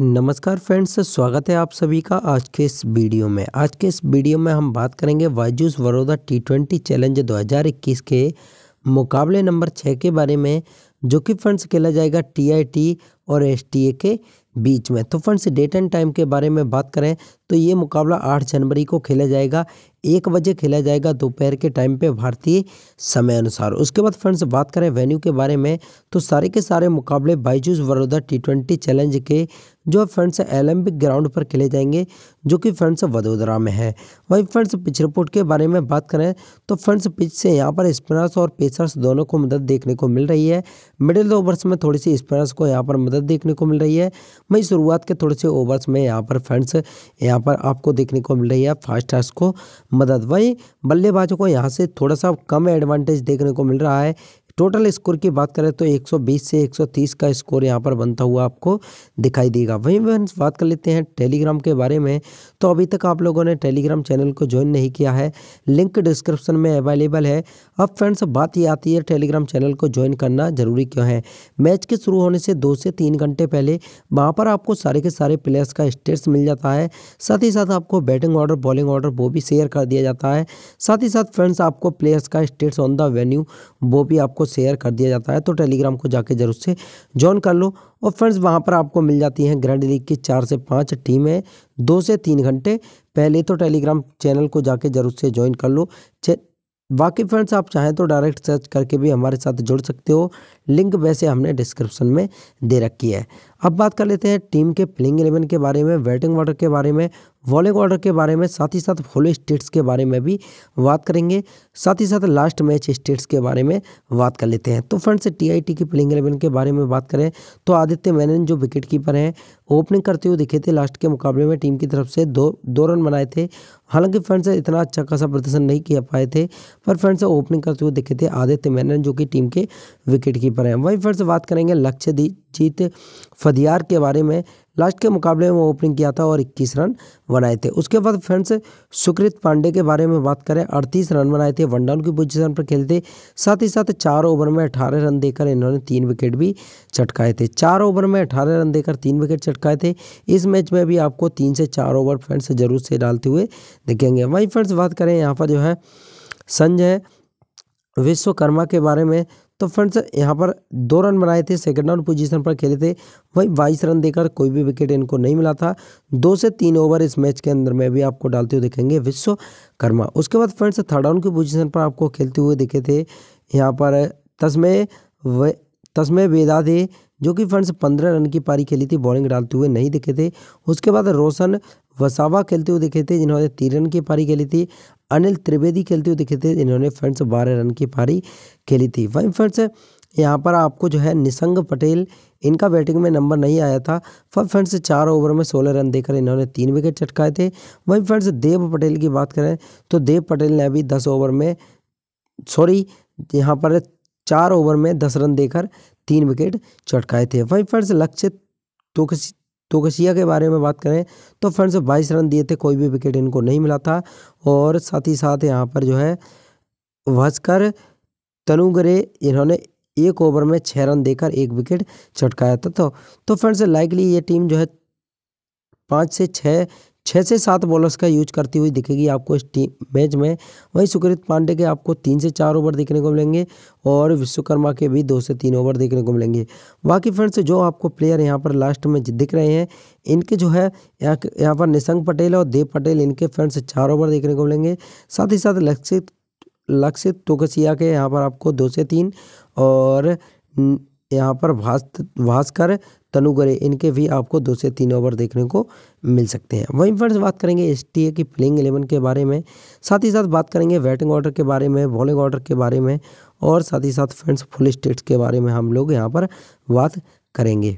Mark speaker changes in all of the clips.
Speaker 1: नमस्कार फ्रेंड्स स्वागत है आप सभी का आज के इस वीडियो में आज के इस वीडियो में हम बात करेंगे Byju's Baroda T twenty challenge 2021 के मुकाबले नंबर छः के बारे में जो कि फ्रेंड्स खेला जाएगा टीआईटी और एसटीए के बीच में तो फ्रेंड्स डेट एंड टाइम के बारे में बात करें तो ये मुकाबला आठ जनवरी को खेला जाएगा एक बजे खेला जाएगा दोपहर के टाइम पे भारतीय समय अनुसार उसके बाद फ्रेंड्स बात करें वेन्यू के बारे में तो सारे के सारे मुकाबले Byju's Baroda T twenty challenge के जो फ्रेंड्स एलम्बिक ग्राउंड पर खेले जाएंगे जो कि फ्रेंड्स वडोदरा में है वहीं फ्रेंड्स पिच रिपोर्ट के बारे में बात करें तो फ्रेंड्स पिच से यहाँ पर स्पिनर्स और पेसर्स दोनों को मदद देखने को मिल रही है मिडिल ओवर्स में थोड़ी सी स्पिनर्स को यहाँ पर मदद देखने को मिल रही है वहीं शुरुआत के थोड़े से ओवर्स में यहाँ पर फ्रेंड्स यहाँ पर आपको देखने को मिल रही है फास्टर्स को मदद वहीं बल्लेबाजों को यहाँ से थोड़ा सा कम एडवांटेज देखने को मिल रहा है टोटल स्कोर की बात करें तो 120 से 130 का स्कोर यहाँ पर बनता हुआ आपको दिखाई देगा वहीं फ्रेंड्स बात कर लेते हैं टेलीग्राम के बारे में तो अभी तक आप लोगों ने टेलीग्राम चैनल को ज्वाइन नहीं किया है लिंक डिस्क्रिप्शन में अवेलेबल है अब फ्रेंड्स बात ये आती है टेलीग्राम चैनल को ज्वाइन करना जरूरी क्यों है मैच के शुरू होने से दो से तीन घंटे पहले वहाँ पर आपको सारे के सारे प्लेयर्स का स्टेट्स मिल जाता है साथ ही साथ आपको बैटिंग ऑर्डर बॉलिंग ऑर्डर वो भी शेयर कर दिया जाता है साथ ही साथ फ्रेंड्स आपको प्लेयर्स का स्टेट्स ऑन द वेन्यू वो भी आपको शेयर कर दिया जाता है तो टेलीग्राम को जाके जरूर से ज्वाइन कर लो और फ्रेंड्स वहाँ पर आपको मिल जाती हैं ग्रैंड लीग की चार से पाँच टीमें दो से तीन घंटे पहले तो टेलीग्राम चैनल को जाके जरूर से ज्वाइन कर लो बाकी फ्रेंड्स आप चाहें तो डायरेक्ट सर्च करके भी हमारे साथ जुड़ सकते हो लिंक वैसे हमने डिस्क्रिप्शन में दे रखी है अब बात कर लेते हैं टीम के प्लेइंग एलेवन के बारे में बैटिंग ऑर्डर के बारे में बॉलिंग ऑर्डर के बारे में साथ ही साथ फॉलो स्टेट्स के बारे में भी बात करेंगे साथ ही साथ लास्ट मैच स्टेट्स के बारे में बात कर लेते हैं तो फ्रेंड्स टीआईटी की प्लेइंग एलेवन के बारे में बात करें तो आदित्य मैनन जो विकेट कीपर हैं ओपनिंग करते हुए दिखे थे लास्ट के मुकाबले में टीम की तरफ से दो दो रन बनाए थे हालांकि फ्रेंड्स इतना अच्छा खासा प्रदर्शन नहीं किया पाए थे पर फ्रेंड्स ओपनिंग करते हुए दिखे थे आदित्य मैनन जो कि टीम के विकेट कीपर हैं वहीं फ्रेंड्स बात करेंगे लक्ष्यजीत फद अधियार के बारे में लास्ट के मुकाबले में ओपनिंग किया था और 21 रन बनाए थे उसके बाद फ्रेंड्स सुकृत पांडे के बारे में बात करें 38 रन बनाए थे वन डाउन की पोजीशन पर खेलते साथ ही साथ चार ओवर में 18 रन देकर इन्होंने तीन विकेट भी चटकाए थे चार ओवर में 18 रन देकर तीन विकेट चटकाए थे इस मैच में भी आपको तीन से चार ओवर फ्रेंड्स जरूर से डालते हुए दिखेंगे वहीं फ्रेंड्स बात करें यहाँ पर जो है संजय विश्वकर्मा के बारे में तो फ्रेंड्स यहाँ पर दो रन बनाए थे सेकंड राउंड पोजीशन पर खेले थे वहीं बाईस रन देकर कोई भी विकेट इनको नहीं मिला था दो से तीन ओवर इस मैच के अंदर में भी आपको डालते हुए दिखेंगे विश्वकर्मा उसके बाद फ्रेंड्स थर्ड राउंड की पोजिशन पर आपको खेलते हुए दिखे थे यहाँ पर तस्मे वे तस्मे वेदा थे जो कि फ्रेंड्स पंद्रह रन की पारी खेली थी बॉलिंग डालते हुए नहीं दिखे थे उसके बाद रोशन वसावा खेलते हुए दिखे थे जिन्होंने तीन रन की पारी खेली थी अनिल त्रिवेदी खेलते हुए दिखे थे इन्होंने फ्रेंड्स बारह रन की पारी खेली थी वहीं फ्रेंड्स यहाँ पर आपको जो है निसंग पटेल इनका बैटिंग में नंबर नहीं आया था फिर फ्रेंड्स चार ओवर में सोलह रन देकर इन्होंने तीन विकेट चटकाए थे वहीं फ्रेंड्स देव पटेल की बात करें तो देव पटेल ने अभी दस ओवर में सॉरी यहाँ पर चार ओवर में दस रन देकर तीन विकेट चटकाए थे वहीं फ्रेंड्स लक्षित तो किसी कशिया के बारे में बात करें तो फ्रेंड्स बाईस रन दिए थे कोई भी विकेट इनको नहीं मिला था और साथ ही साथ यहाँ पर जो है भस्कर तनुगरे इन्होंने एक ओवर में छः रन देकर एक विकेट चटकाया था तो तो फ्रेंड्स लाइकली ये टीम जो है पाँच से छः छः से सात बॉलर्स का यूज करती हुई दिखेगी आपको इस टीम मैच में वहीं सुकृत पांडे के आपको तीन से चार ओवर देखने को मिलेंगे और विश्वकर्मा के भी दो से तीन ओवर देखने को मिलेंगे बाकी फ्रेंड्स जो आपको प्लेयर यहाँ पर लास्ट में दिख रहे हैं इनके जो है यहाँ पर निशंक पटेल और देव पटेल इनके फ्रेंड्स चार ओवर देखने को मिलेंगे साथ ही साथ लक्षित लक्षित तोकसिया के यहाँ पर आपको दो से तीन और यहाँ पर भास् भास्कर तनुगरे इनके भी आपको दो से तीन ओवर देखने को मिल सकते हैं वहीं फ्रेंड्स बात करेंगे एस की प्लेइंग एलेवन के बारे में साथ ही साथ बात करेंगे बैटिंग ऑर्डर के बारे में बॉलिंग ऑर्डर के बारे में और साथ ही साथ फ्रेंड्स फुल स्टेट्स के बारे में हम लोग यहाँ पर बात करेंगे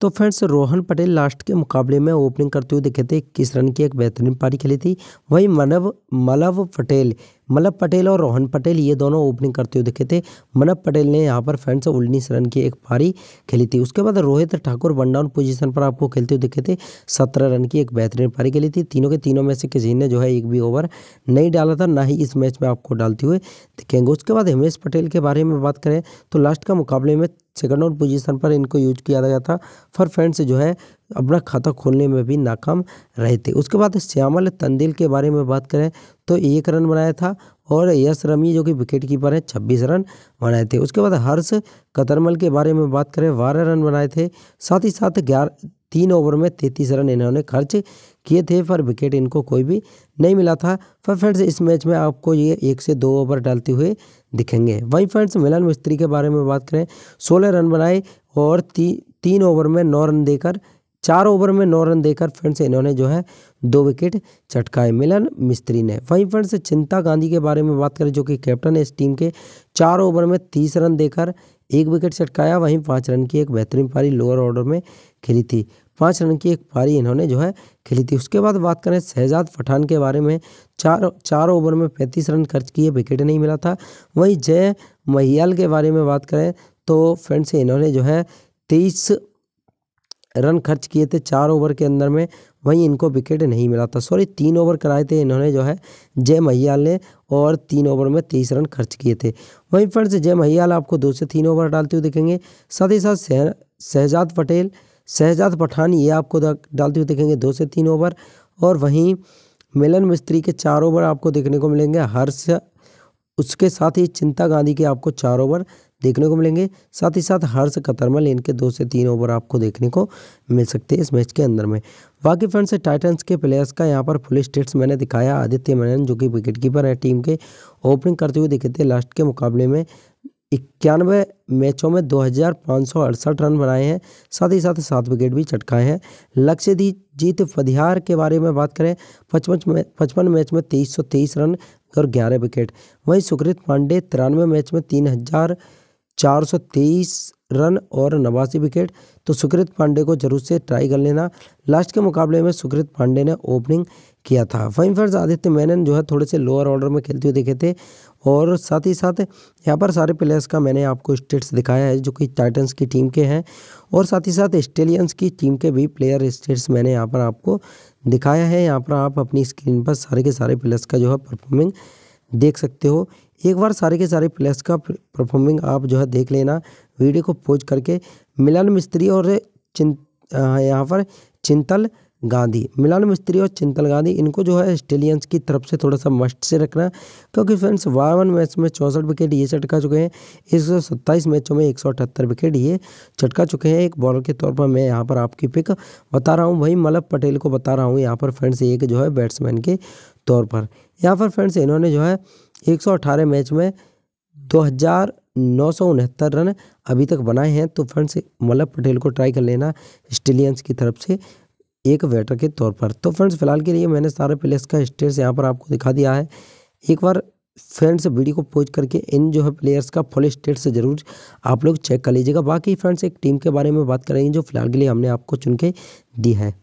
Speaker 1: तो फ्रेंड्स रोहन पटेल लास्ट के मुकाबले में ओपनिंग करते हुए दिखे थे इक्कीस रन की एक बेहतरीन पारी खेली थी वहीं मनव मलव पटेल मलब पटेल और रोहन पटेल ये दोनों ओपनिंग करते हुए दिखे थे मनब पटेल ने यहाँ पर फ्रेंड्स उन्नीस रन की एक पारी खेली थी उसके बाद Rohit Thakur one down position पर आपको खेलते हुए दिखे थे सत्रह रन की एक बेहतरीन पारी खेली थी तीनों के तीनों में से किसी ने जो है एक भी ओवर नहीं डाला था ना ही इस मैच में आपको डालते हुए दिखेंगे उसके बाद हिमेश पटेल के बारे में बात करें तो लास्ट का मुकाबले में सेकंड आउट पोजीशन पर इनको यूज किया गया था फॉर फ्रेंड्स जो है अपना खाता खोलने में भी नाकाम रहे थे उसके बाद श्यामल तंदिल के बारे में बात करें तो एक रन बनाया था और यश रमी जो कि विकेट कीपर हैं छब्बीस रन बनाए थे उसके बाद हर्ष कतरमल के बारे में बात करें बारह रन बनाए थे साथ ही साथ ग्यारह तीन ओवर में तैंतीस रन इन्होंने खर्च किए थे पर विकेट इनको कोई भी नहीं मिला था पर फ्रेंड्स इस मैच में आपको ये एक से दो ओवर डालते हुए दिखेंगे वहीं फ्रेंड्स मिलन मिस्त्री के बारे में बात करें सोलह रन बनाए और ती, तीन ओवर में नौ रन देकर चार ओवर में नौ रन देकर फ्रेंड्स इन्होंने जो है दो विकेट चटकाए मिलन मिस्त्री ने वहीं फ्रेंड्स चिंता गांधी के बारे में बात करें जो कि कैप्टन है इस टीम के चार ओवर में तीस रन देकर एक विकेट चटकाया वहीं पाँच रन की एक बेहतरीन पारी लोअर ऑर्डर में खेली थी पाँच रन की एक पारी इन्होंने जो है खेली थी उसके बाद बात करें शहजाद पठान के बारे में चार चार ओवर में पैंतीस रन खर्च किए विकेट नहीं मिला था वहीं जय महियाल के बारे में बात करें तो फ्रेंड्स इन्होंने जो है तेईस रन खर्च किए थे चार ओवर के अंदर में वहीं इनको विकेट नहीं मिला था सॉरी तीन ओवर कराए थे इन्होंने जो है जय महियाल ने और तीन ओवर में तेईस रन खर्च किए थे वहीं फ्रेंड्स जय महियाल आपको दो से तीन ओवर डालते हुए दिखेंगे साथ ही साथ शहजाद पटेल शहजाद पठान ये आपको डालते हुए दिखेंगे दो से तीन ओवर और वहीं मिलन मिस्त्री के चार ओवर आपको देखने को मिलेंगे हर्ष उसके साथ ही चिंता गांधी के आपको चार ओवर देखने को मिलेंगे साथ ही साथ हर्ष कतरमल इनके दो से तीन ओवर आपको देखने को मिल सकते हैं इस मैच के अंदर में बाकी फ्रेंड्स टाइटंस के प्लेयर्स का यहाँ पर फुल स्टेट्स मैंने दिखाया आदित्य मनन जो कि विकेट कीपर है टीम के ओपनिंग करते हुए दिखे थे लास्ट के मुकाबले में इक्यानवे मैचों में दो रन बनाए हैं साथ ही साथ सात विकेट भी चटकाए हैं लक्ष्यदीप जीत फधिहार के बारे में बात करें पचपन पचपन मैच में तेईस सौ तेईस रन और ग्यारह विकेट वहीं सुकृत पांडे तिरानवे मैच में तीन हज़ार 423 रन और नवासी विकेट तो सुकृत पांडे को जरूर से ट्राई कर लेना लास्ट के मुकाबले में सुकृत पांडे ने ओपनिंग किया था फाइन फर्ज आदित्य मैनन जो है थोड़े से लोअर ऑर्डर में खेलते हुए दिखे थे और साथ ही साथ यहाँ पर सारे प्लेयर्स का मैंने आपको स्टेट्स दिखाया है जो कि टाइटन्स की टीम के हैं और साथ ही साथ ऑस्ट्रेलियंस की टीम के भी प्लेयर स्टेट्स मैंने यहाँ पर आपको दिखाया है यहाँ पर आप अपनी स्क्रीन पर सारे के सारे प्लेयर्स का जो है परफॉर्मिंग देख सकते हो एक बार सारे के सारे प्लेयर्स का परफॉर्मिंग आप जो है देख लेना वीडियो को पोज करके मिलन मिस्त्री और चिं यहाँ पर चिंतल गांधी मिलान मिस्त्री और चिंतल गांधी इनको जो है ऑस्ट्रेलियंस की तरफ से थोड़ा सा मस्ट से रखना क्योंकि फ्रेंड्स वावन मैच में चौंसठ विकेट ये चटका चुके हैं एक सौ सत्ताईस मैचों में एक सौ अठहत्तर विकेट ये चटका चुके हैं एक बॉलर के तौर पर मैं यहाँ पर आपकी पिक बता रहा हूँ भाई मलब पटेल को बता रहा हूँ यहाँ पर फ्रेंड्स एक जो है बैट्समैन के तौर पर यहाँ पर फ्रेंड्स इन्होंने जो है 118 मैच में दो हज़ार नौ सौ उनहत्तर रन अभी तक बनाए हैं तो फ्रेंड्स मल्लभ पटेल को ट्राई कर लेना स्टेलियंस की तरफ से एक बैटर के तौर पर तो फ्रेंड्स फिलहाल के लिए मैंने सारे प्लेयर्स का स्टेट्स यहाँ पर आपको दिखा दिया है एक बार फ्रेंड्स वीडियो को पोज करके इन जो है प्लेयर्स का फुल स्टेट्स ज़रूर आप लोग चेक कर लीजिएगा बाकी फ्रेंड्स एक टीम के बारे में बात करेंगे जो फिलहाल के लिए हमने आपको चुन के दी है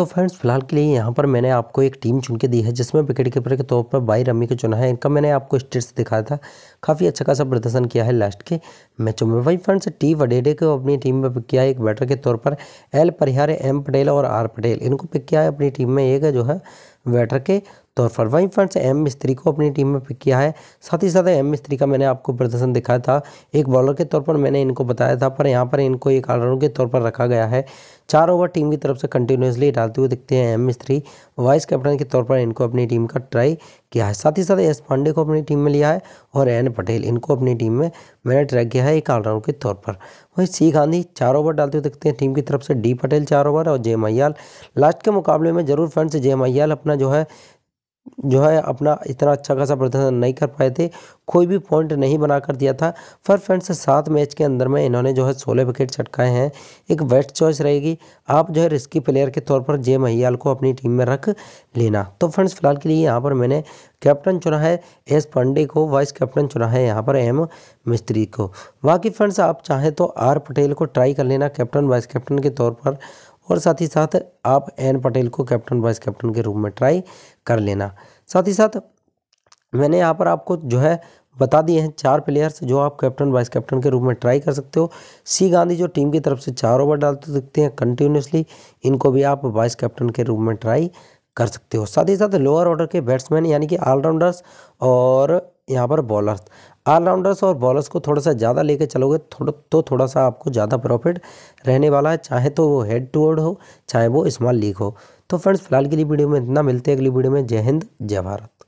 Speaker 1: तो फ्रेंड्स फिलहाल के लिए यहाँ पर मैंने आपको एक टीम चुन के दी है जिसमें विकेट कीपर के तौर पर बाई रमी को चुना है इनका मैंने आपको स्टेट्स दिखाया था काफ़ी अच्छा खासा प्रदर्शन किया है लास्ट के मैचों में वही फ्रेंड्स टी वडेडे को अपनी टीम में पिक किया है एक बैटर के तौर पर एल परिहार एम पटेल और आर पटेल इनको पिक किया है अपनी टीम में एक जो है बैटर के तौर तो पर वहीं फ्रेंड्स एम मिस्त्री को अपनी टीम में पिक किया है साथ ही साथ एम मिस्त्री का मैंने आपको प्रदर्शन दिखाया था एक बॉलर के तौर पर मैंने इनको बताया था पर यहाँ पर इनको एक ऑलराउंडर के तौर पर रखा गया है चार ओवर टीम की तरफ से कंटिन्यूसली डालते हुए दिखते हैं एम मिस्त्री वाइस कैप्टन के तौर पर इनको अपनी टीम का ट्राई किया है साथ ही साथ एस पांडे को अपनी टीम में लिया है और एन पटेल इनको अपनी टीम में मैंने ट्रैक किया है एक ऑलराउंड के तौर पर वहीं सी गांधी चार ओवर डालते हुए देखते हैं टीम की तरफ से डी पटेल चार ओवर और जे मैयाल लास्ट के मुकाबले में जरूर फ्रेंड्स जे मैयाल अपना जो है जो है अपना इतना अच्छा खासा प्रदर्शन नहीं कर पाए थे कोई भी पॉइंट नहीं बना कर दिया था पर फ्रेंड्स सात मैच के अंदर में इन्होंने जो है सोलह विकेट चटकाए हैं एक बेस्ट चॉइस रहेगी आप जो है रिस्की प्लेयर के तौर पर जे महियाल को अपनी टीम में रख लेना तो फ्रेंड्स फिलहाल के लिए यहाँ पर मैंने कैप्टन चुना है एस पांडे को वाइस कैप्टन चुना है यहाँ पर एम मिस्त्री को बाकी फ्रेंड्स आप चाहें तो आर पटेल को ट्राई कर लेना कैप्टन वाइस कैप्टन के तौर पर और साथ ही साथ आप एन पटेल को कैप्टन वाइस कैप्टन के रूप में ट्राई कर लेना साथ ही साथ मैंने यहाँ पर आपको जो है बता दिए हैं चार प्लेयर्स जो आप कैप्टन वाइस कैप्टन के रूप में ट्राई कर सकते हो सी गांधी जो टीम की तरफ से चार ओवर डालते सकते हैं कंटिन्यूसली इनको भी आप वाइस कैप्टन के रूप में ट्राई कर सकते हो साथ ही साथ लोअर ऑर्डर के बैट्समैन यानी कि ऑलराउंडर्स और यहाँ पर बॉलर्स ऑलराउंडर्स और बॉलर्स को थोड़ा सा ज़्यादा लेकर चलोगे थोड़ा तो थोड़ा सा आपको ज़्यादा प्रॉफिट रहने वाला है चाहे तो वो हेड टू वर्ड हो चाहे वो स्मॉल लीग हो तो फ्रेंड्स फिलहाल के लिए वीडियो में इतना मिलते हैं अगली वीडियो में जय हिंद जय भारत